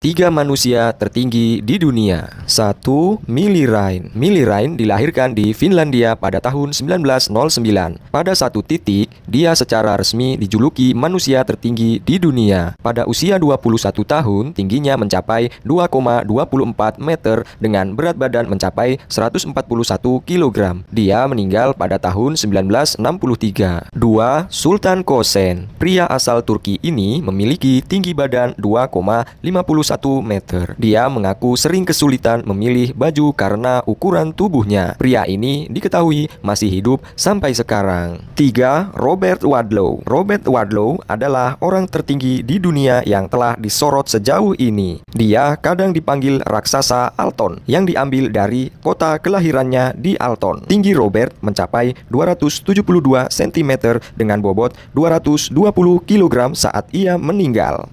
Tiga manusia tertinggi di dunia. Satu, Mili Rain. Mili Rain dilahirkan di Finlandia pada tahun 1909. Pada satu titik, dia secara resmi dijuluki manusia tertinggi di dunia. Pada usia 21 tahun, tingginya mencapai 2,24 meter dengan berat badan mencapai 141 kg. Dia meninggal pada tahun 1963. Dua, Sultan Kosen. Pria asal Turki ini memiliki tinggi badan 2,51 meter. Dia mengaku sering kesulitan memilih baju karena ukuran tubuhnya. Pria ini diketahui masih hidup sampai sekarang. 3. Robert Wadlow Robert Wadlow adalah orang tertinggi di dunia yang telah disorot sejauh ini. Dia kadang dipanggil raksasa Alton yang diambil dari kota kelahirannya di Alton. Tinggi Robert mencapai 272 cm dengan bobot 220 kg saat ia meninggal.